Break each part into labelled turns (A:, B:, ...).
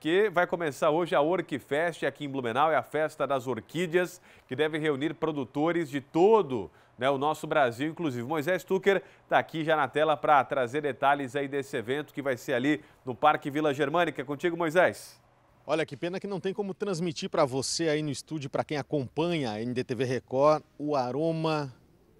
A: que vai começar hoje a Orquifest aqui em Blumenau, é a festa das orquídeas, que deve reunir produtores de todo né, o nosso Brasil, inclusive. Moisés Tucker está aqui já na tela para trazer detalhes aí desse evento que vai ser ali no Parque Vila Germânica. Contigo, Moisés.
B: Olha, que pena que não tem como transmitir para você aí no estúdio, para quem acompanha a NDTV Record, o aroma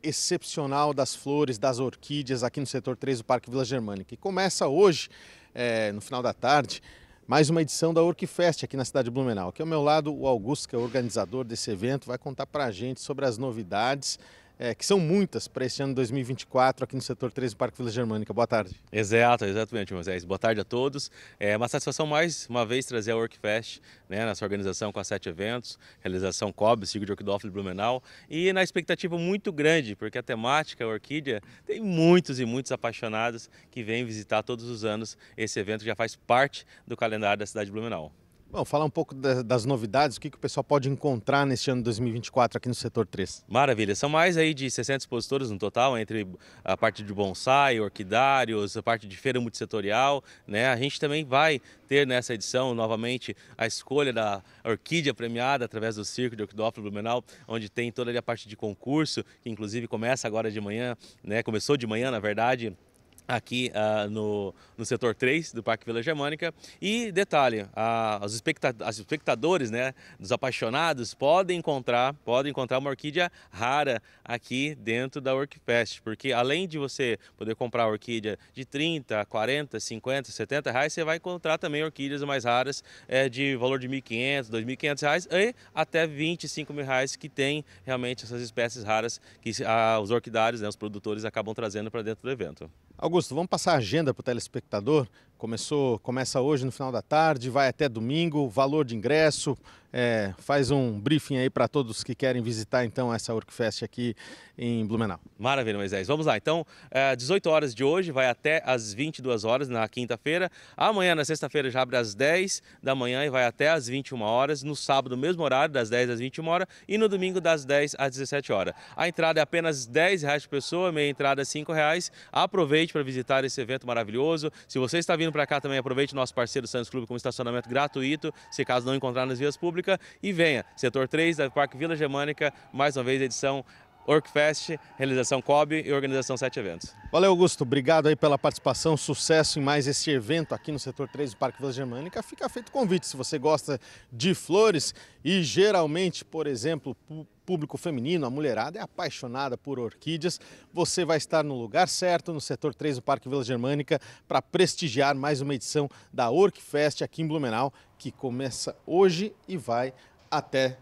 B: excepcional das flores, das orquídeas aqui no setor 3 do Parque Vila Germânica. E começa hoje, é, no final da tarde, mais uma edição da Orquifest aqui na cidade de Blumenau. Aqui ao meu lado, o Augusto, que é o organizador desse evento, vai contar para a gente sobre as novidades é, que são muitas para este ano 2024 aqui no setor 13 do Parque Vila Germânica. Boa tarde.
A: Exato, exatamente, Moisés. Boa tarde a todos. É uma satisfação mais uma vez trazer a Workfest, né, nessa organização com as sete eventos, realização COB, ciclo de Orquidófilo Blumenau, e na expectativa muito grande, porque a temática a orquídea tem muitos e muitos apaixonados que vêm visitar todos os anos. Esse evento já faz parte do calendário da cidade de Blumenau.
B: Bom, falar um pouco das novidades, o que, o pessoal pode encontrar neste ano 2024 aqui no
A: setor 3. Maravilha, são mais aí de 60 expositores no total, entre a parte de bonsai, orquidários, a parte de feira multissetorial, né? A gente também vai ter nessa edição, novamente, a escolha da orquídea premiada através do Circo de Orquidófilo Blumenau, onde tem toda a parte de concurso, que inclusive começa agora de manhã, né? Começou de manhã, na verdade, aqui uh, no, no setor 3 do Parque Vila Germânica. E detalhe, uh, ah, os, especta os espectadores, né, dos apaixonados, podem encontrar, podem encontrar uma orquídea rara aqui dentro da Orquifest, porque além de você poder comprar orquídea de 30, 40, 50, 70 reais, você vai encontrar também orquídeas mais raras é, de valor de 1.500, 2.500 reais e até 25 mil reais que tem realmente essas espécies raras que uh, os orquidários, né, os produtores acabam trazendo para dentro do evento.
B: Augusto, Augusto, vamos passar a agenda para o telespectador Começou, começa hoje no final da tarde, vai até domingo, valor de ingresso, é, faz um briefing aí para todos que querem visitar então essa Orkfest aqui em Blumenau.
A: Maravilha, Moisés. Vamos lá, então, é, 18 horas de hoje, vai até às 22 horas na quinta-feira. Amanhã, na sexta-feira, já abre às 10 da manhã e vai até às 21 horas. No sábado, mesmo horário, das 10 às 21 horas. E no domingo, das 10 às 17 horas. A entrada é apenas 10 reais por pessoa, meia entrada é 5 reais. Aproveite para visitar esse evento maravilhoso. Se você está vindo vindo para cá também, aproveite nosso parceiro Santos Clube com estacionamento gratuito, se caso não encontrar nas vias públicas. E venha, setor 3 da Parque Vila Germânica, mais uma vez edição Orcfest, realização COB e organização Sete Eventos.
B: Valeu, Augusto. Obrigado aí pela participação. Sucesso em mais esse evento aqui no setor 3 do Parque Vila Germânica. Fica feito o convite. Se você gosta de flores e geralmente, por exemplo, público feminino, a mulherada é apaixonada por orquídeas. Você vai estar no lugar certo, no setor 3 do Parque Vila Germânica, para prestigiar mais uma edição da Orquifest aqui em Blumenau, que começa hoje e vai até